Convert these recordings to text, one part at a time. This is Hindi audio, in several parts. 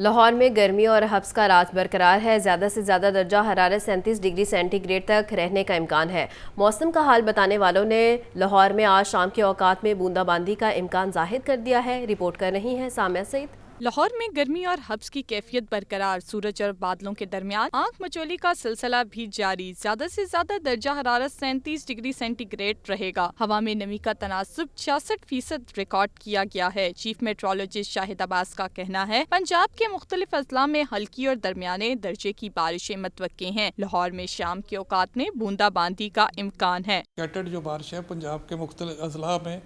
लाहौर में गर्मी और हफ्स का रात बरकरार है ज़्यादा से ज़्यादा दर्जा हरारत सैंतीस डिग्री सेंटीग्रेड तक रहने का इम्कान है मौसम का हाल बताने वालों ने लाहौर में आज शाम के औकात में बूंदाबांदी का इम्कान जाहिर कर दिया है रिपोर्ट कर रही हैं सामिया सईद लाहौर में गर्मी और हब्स की कैफियत बरकरार सूरज और बादलों के दरमियान आंख मचोली का सिलसिला भी जारी ज्यादा से ज्यादा दर्जा हरारत सैंतीस डिग्री सेंटीग्रेड रहेगा हवा में नमी का तनासब छियासठ फीसद रिकॉर्ड किया गया है चीफ मेट्रोलॉजिस्ट शाहिद अब्बास का कहना है पंजाब के मुख्तलिफ अजला में हल्की और दरमियाने दर्जे की बारिशें मतवक़े हैं लाहौर में शाम के औकात में बूंदाबांदी का इम्कान है कैटेड जो बारिश है पंजाब के मुख्तलिफ अजला में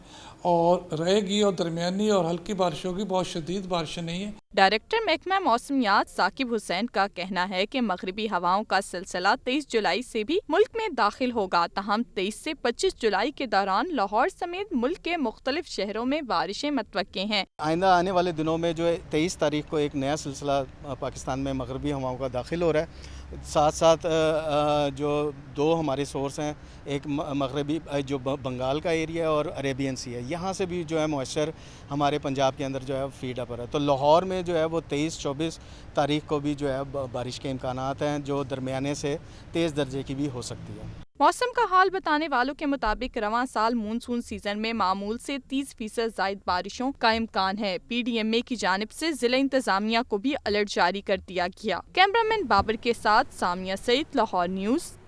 और रहेगी और दरमिया और हल्की बारिश होगी बहुत शदीद बारिश नहीं है डायरेक्टर महकमा मौसमियात साकिब हुसैन का कहना है कि मगरबी हवाओं का सिलसिला 23 जुलाई से भी मुल्क में दाखिल होगा तहम 23 से 25 जुलाई के दौरान लाहौर समेत मुल्क के मुख्तलिफ शहरों में बारिशें मतवके हैं आइंदा आने वाले दिनों में जो है तेईस तारीख को एक नया सिलसिला पाकिस्तान में मगरबी हवाओं का दाखिल हो रहा है साथ साथ जो दो हमारे सोर्स हैं एक मगरबी जो बंगाल का एरिया और अरेबियन सी है यहाँ से भी जो है मॉइस्चर हमारे पंजाब के अंदर जो है फीड अप है तो लाहौर में में जो है वो तेईस चौबीस तारीख को भी जो है बारिश के इम्कान हैं जो दरमियाने से तेज़ दर्जे की भी हो सकती है मौसम का हाल बताने वालों के मुताबिक रवा साल मानसून सीजन में मामूल से 30 फीसद जायद बारिशों का इम्कान है पीडीएमए की जानब से जिला इंतजामिया को भी अलर्ट जारी कर दिया गया कैमरामैन बाबर के साथ सामिया सईद लाहौर न्यूज